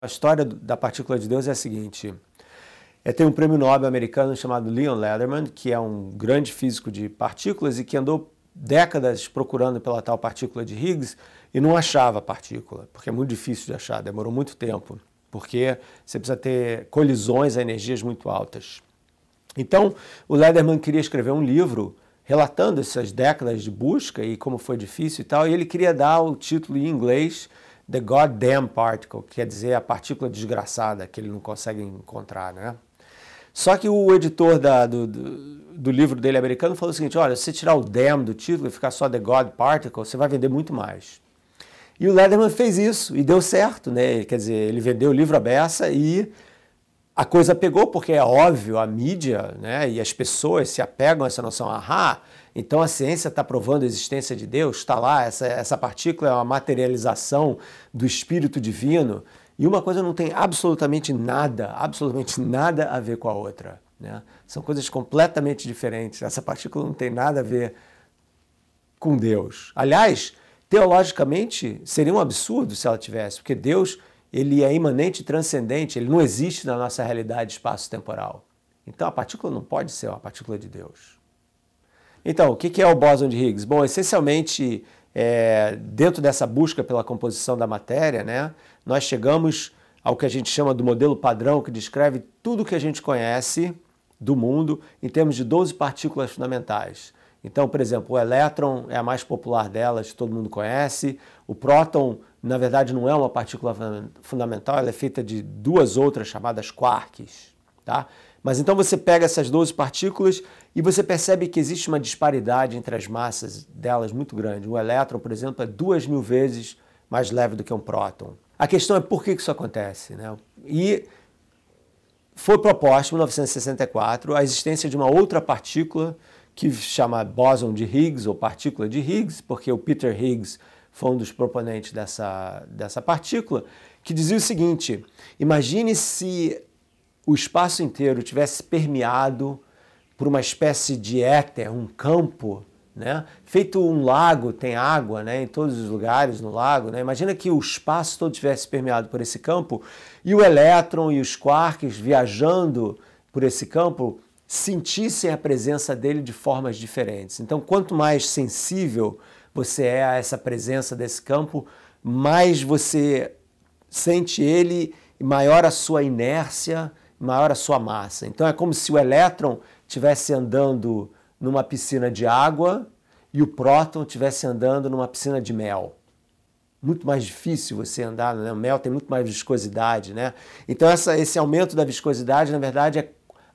A história da partícula de Deus é a seguinte: é, tem um prêmio Nobel americano chamado Leon Lederman, que é um grande físico de partículas e que andou décadas procurando pela tal partícula de Higgs e não achava a partícula, porque é muito difícil de achar, demorou muito tempo, porque você precisa ter colisões a energias muito altas. Então, o Lederman queria escrever um livro relatando essas décadas de busca e como foi difícil e tal, e ele queria dar o título em inglês the goddamn particle, que quer dizer a partícula desgraçada que ele não consegue encontrar, né? Só que o editor da, do, do, livro dele americano falou o seguinte: olha, se você tirar o damn do título e ficar só The God Particle, você vai vender muito mais. E o Lederman fez isso e deu certo, né? Quer dizer, ele vendeu o livro à beça e a coisa pegou porque é óbvio, a mídia né, e as pessoas se apegam a essa noção. Ahá, então a ciência está provando a existência de Deus, está lá, essa, essa partícula é uma materialização do Espírito Divino. E uma coisa não tem absolutamente nada, absolutamente nada a ver com a outra. Né? São coisas completamente diferentes. Essa partícula não tem nada a ver com Deus. Aliás, teologicamente, seria um absurdo se ela tivesse, porque Deus ele é imanente, transcendente, ele não existe na nossa realidade espaço-temporal. Então a partícula não pode ser uma partícula de Deus. Então, o que é o bóson de Higgs? Bom, essencialmente, é, dentro dessa busca pela composição da matéria, né, nós chegamos ao que a gente chama do modelo padrão, que descreve tudo o que a gente conhece do mundo em termos de 12 partículas fundamentais. Então, por exemplo, o elétron é a mais popular delas, todo mundo conhece. O próton, na verdade, não é uma partícula fundamental, ela é feita de duas outras chamadas quarks. Tá? Mas então você pega essas 12 partículas e você percebe que existe uma disparidade entre as massas delas muito grande. O elétron, por exemplo, é duas mil vezes mais leve do que um próton. A questão é por que isso acontece. Né? E foi proposta, em 1964, a existência de uma outra partícula que chama bóson de Higgs ou partícula de Higgs, porque o Peter Higgs foi um dos proponentes dessa, dessa partícula, que dizia o seguinte: imagine se o espaço inteiro tivesse permeado por uma espécie de éter, um campo, né? feito um lago, tem água né? em todos os lugares no lago. Né? Imagina que o espaço todo tivesse permeado por esse campo e o elétron e os quarks viajando por esse campo sentissem a presença dele de formas diferentes. Então, quanto mais sensível você é a essa presença desse campo, mais você sente ele, maior a sua inércia, maior a sua massa. Então, é como se o elétron estivesse andando numa piscina de água e o próton estivesse andando numa piscina de mel. Muito mais difícil você andar, né? o mel tem muito mais viscosidade, né? Então essa, esse aumento da viscosidade, na verdade, é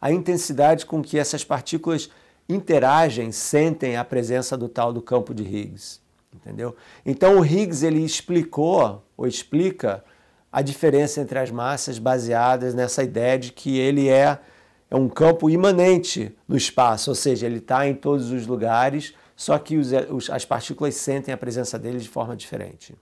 a intensidade com que essas partículas interagem, sentem a presença do tal do campo de Higgs, entendeu? Então o Higgs ele explicou ou explica a diferença entre as massas baseadas nessa ideia de que ele é, é um campo imanente no espaço, ou seja, ele está em todos os lugares, só que os, as partículas sentem a presença dele de forma diferente.